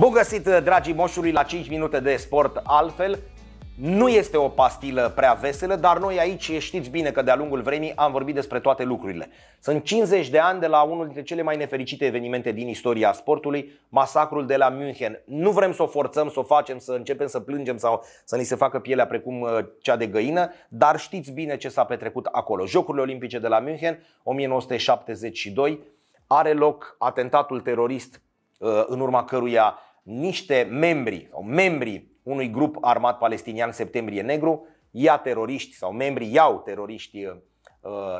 Bun găsit, dragii moșuri, la 5 minute de sport altfel. Nu este o pastilă prea veselă, dar noi aici știți bine că de-a lungul vremii am vorbit despre toate lucrurile. Sunt 50 de ani de la unul dintre cele mai nefericite evenimente din istoria sportului, masacrul de la München. Nu vrem să o forțăm, să o facem, să începem să plângem sau să ni se facă pielea precum uh, cea de găină, dar știți bine ce s-a petrecut acolo. Jocurile Olimpice de la München, 1972, are loc atentatul terorist uh, în urma căruia niște membri sau membrii unui grup armat palestinian septembrie negru ia teroriști sau membrii iau teroriști, uh,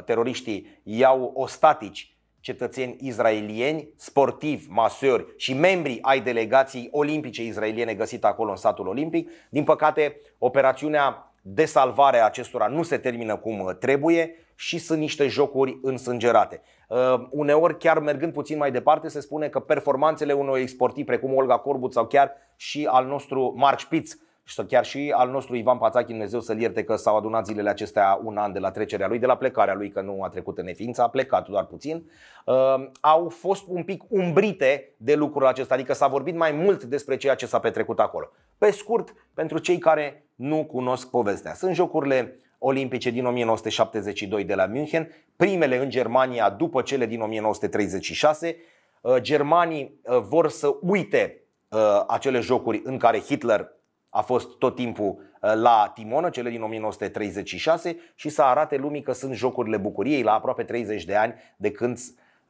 teroriștii iau ostatici cetățeni izraelieni, sportivi, masori și membri ai delegației olimpice izraeliene găsite acolo în satul olimpic. Din păcate, operațiunea de salvare a acestora nu se termină cum uh, trebuie și sunt niște jocuri însângerate. Uh, uneori, chiar mergând puțin mai departe, se spune că performanțele unor sportiv precum Olga Corbut sau chiar și al nostru Marc Spitz și chiar și al nostru Ivan Pațachi, Dumnezeu să-l ierte că s-au adunat zilele acestea un an de la trecerea lui, de la plecarea lui, că nu a trecut în neființă, a plecat doar puțin, uh, au fost un pic umbrite de lucrul acesta, adică s-a vorbit mai mult despre ceea ce s-a petrecut acolo. Pe scurt, pentru cei care nu cunosc povestea. Sunt jocurile olimpice din 1972 de la München, primele în Germania după cele din 1936. Uh, germanii uh, vor să uite uh, acele jocuri în care Hitler a fost tot timpul la timonă, cele din 1936, și să arate lumii că sunt jocurile bucuriei la aproape 30 de ani de când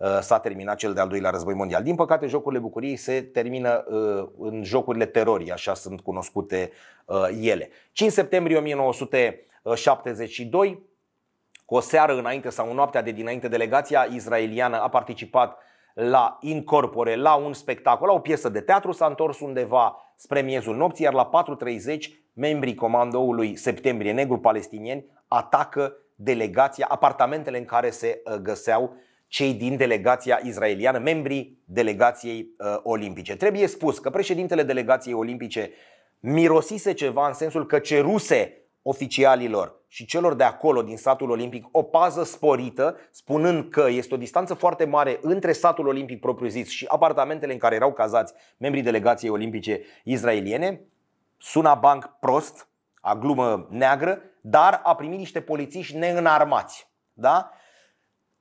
Uh, s-a terminat cel de-al doilea război mondial. Din păcate, jocurile bucuriei se termină uh, în jocurile terorii, așa sunt cunoscute uh, ele. 5 septembrie 1972, cu o seară înainte sau noaptea de dinainte, delegația israeliană a participat la Incorpore, la un spectacol, la o piesă de teatru, s-a întors undeva spre miezul nopții, iar la 4.30 membrii comandoului Septembrie Negru palestinieni atacă delegația, apartamentele în care se găseau uh, cei din delegația israeliană, membrii delegației uh, olimpice. Trebuie spus că președintele delegației olimpice mirosise ceva în sensul că ceruse oficialilor și celor de acolo din satul olimpic o pază sporită, spunând că este o distanță foarte mare între satul olimpic propriu-zis și apartamentele în care erau cazați membrii delegației olimpice israeliene. Suna banc prost, a glumă neagră, dar a primit niște polițiști neînarmați. Da?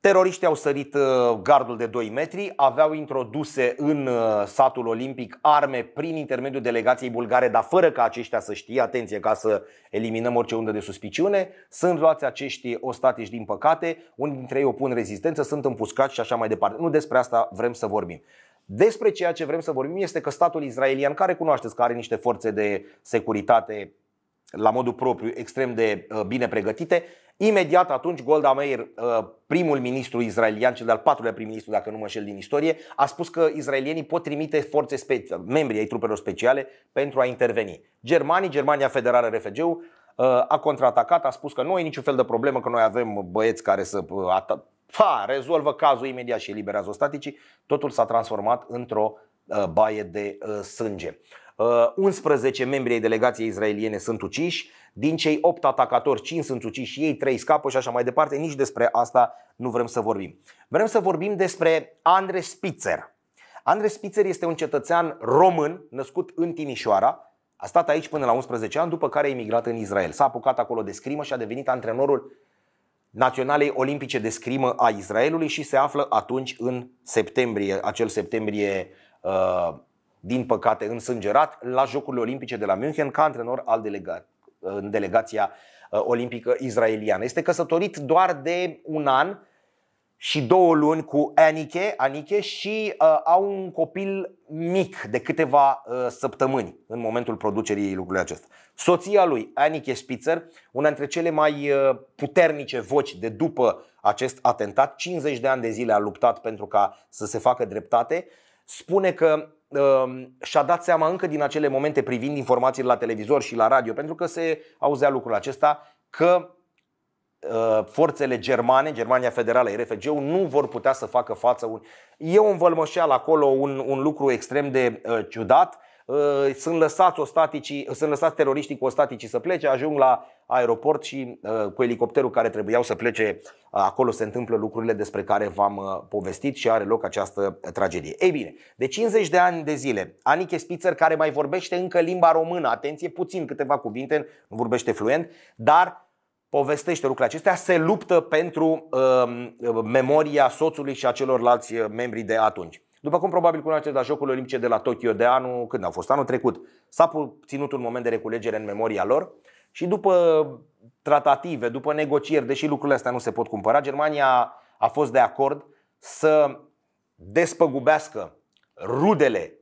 Teroriștii au sărit uh, gardul de 2 metri, aveau introduse în uh, satul olimpic arme prin intermediul delegației bulgare, dar fără ca aceștia să știe, atenție, ca să eliminăm orice undă de suspiciune. Sunt luați acești ostatici din păcate, unii dintre ei opun rezistență, sunt împuscați și așa mai departe. Nu despre asta vrem să vorbim. Despre ceea ce vrem să vorbim este că statul israelian, care cunoașteți că are niște forțe de securitate la modul propriu extrem de uh, bine pregătite, Imediat atunci Golda Meir, uh, primul ministru israelian, cel de-al patrulea prim-ministru, dacă nu mă înșel din istorie, a spus că israelienii pot trimite forțe speciale, membrii ai trupelor speciale pentru a interveni. Germanii, Germania Federală rfg uh, a contraatacat, a spus că nu e niciun fel de problemă, că noi avem băieți care să uh, at- pa, rezolvă cazul imediat și eliberează ostaticii. Totul s-a transformat într-o baie de sânge. 11 membri ai delegației israeliene sunt uciși, din cei 8 atacatori, 5 sunt uciși și ei, 3 scapă și așa mai departe. Nici despre asta nu vrem să vorbim. Vrem să vorbim despre Andre Spitzer. Andre Spitzer este un cetățean român născut în Timișoara, a stat aici până la 11 ani, după care a emigrat în Israel. S-a apucat acolo de scrimă și a devenit antrenorul Naționalei Olimpice de Scrimă a Israelului și se află atunci în septembrie, acel septembrie uh, din păcate însângerat, la Jocurile Olimpice de la München ca antrenor al delegației. Uh, în delegația uh, olimpică izraeliană. Este căsătorit doar de un an și două luni cu Anike, Anike și uh, au un copil mic de câteva uh, săptămâni în momentul producerii lucrului acesta. Soția lui, Anike Spitzer, una dintre cele mai uh, puternice voci de după acest atentat, 50 de ani de zile a luptat pentru ca să se facă dreptate, uh, spune că uh, și-a dat seama încă din acele momente privind informațiile la televizor și la radio, pentru că se auzea lucrul acesta, că uh, forțele germane, Germania Federală, rfg nu vor putea să facă față. Un... E o învălmășeală acolo, un, un lucru extrem de uh, ciudat sunt lăsați, ostaticii, sunt lăsați teroriștii cu ostaticii să plece, ajung la aeroport și uh, cu elicopterul care trebuiau să plece, uh, acolo se întâmplă lucrurile despre care v-am uh, povestit și are loc această tragedie. Ei bine, de 50 de ani de zile, Aniche Spitzer, care mai vorbește încă limba română, atenție, puțin câteva cuvinte, nu vorbește fluent, dar povestește lucrurile acestea, se luptă pentru uh, memoria soțului și a celorlalți membri de atunci. După cum probabil cunoașteți la Jocurile Olimpice de la Tokyo de anul, când au fost anul trecut, s-a ținut un moment de reculegere în memoria lor și după tratative, după negocieri, deși lucrurile astea nu se pot cumpăra, Germania a fost de acord să despăgubească rudele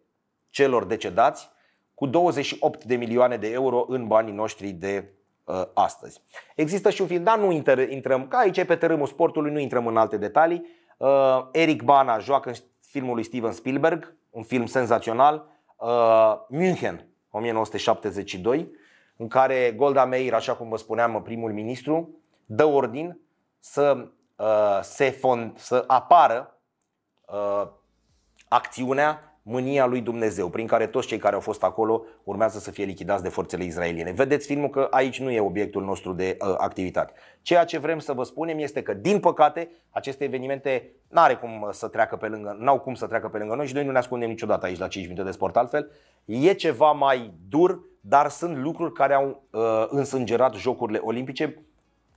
celor decedați cu 28 de milioane de euro în banii noștri de uh, astăzi. Există și un film, dar nu intrăm, ca aici pe tărâmul sportului, nu intrăm în alte detalii. Uh, Eric Bana joacă în filmul lui Steven Spielberg, un film senzațional, uh, München, 1972, în care Golda Meir, așa cum vă spuneam, primul ministru, dă ordin să, uh, se fond, să apară uh, acțiunea mânia lui Dumnezeu, prin care toți cei care au fost acolo urmează să fie lichidați de forțele israeliene. Vedeți filmul că aici nu e obiectul nostru de uh, activitate. Ceea ce vrem să vă spunem este că, din păcate, aceste evenimente nu are cum uh, să treacă pe lângă, n-au cum să treacă pe lângă noi și noi nu ne ascundem niciodată aici la 5 minute de sport altfel. E ceva mai dur, dar sunt lucruri care au uh, însângerat jocurile olimpice,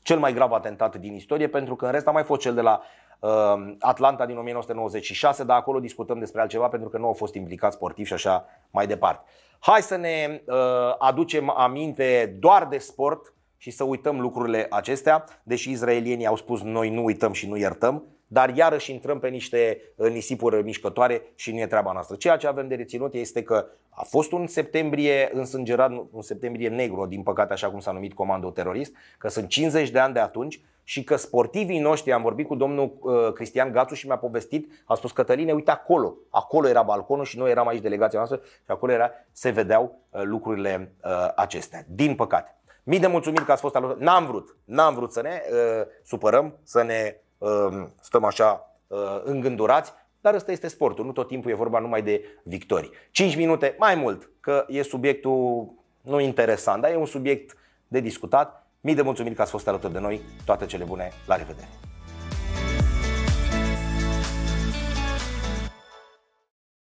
cel mai grav atentat din istorie, pentru că în rest a mai fost cel de la Ehm, Atlanta din 1996, dar acolo discutăm despre altceva pentru că nu au fost implicați sportiv și așa mai departe. Hai să ne eh, aducem aminte doar de sport și să uităm lucrurile acestea, deși izraelienii au spus noi nu uităm și nu iertăm, dar iarăși intrăm pe niște uh, nisipuri mișcătoare și nu e treaba noastră. Ceea ce avem de reținut este că a fost un septembrie însângerat, un septembrie negru, din păcate așa cum s-a numit comando terorist, că sunt 50 de ani de atunci și că sportivii noștri, am vorbit cu domnul uh, Cristian Gațu și mi-a povestit, a spus Cătăline, uite acolo, acolo era balconul și noi eram aici delegația noastră și acolo era, se vedeau uh, lucrurile acestea, din păcate. Mii de mulțumiri că ați fost alături. N-am vrut, n-am vrut să ne uh, supărăm, să ne Ehm, stăm așa eh, îngândurați, dar ăsta este sportul, nu tot timpul e vorba numai de victorii. 5 minute, mai mult, că e subiectul nu interesant, dar e un subiect de discutat. Mii de mulțumiri că ați fost alături de noi, toate cele bune, la revedere!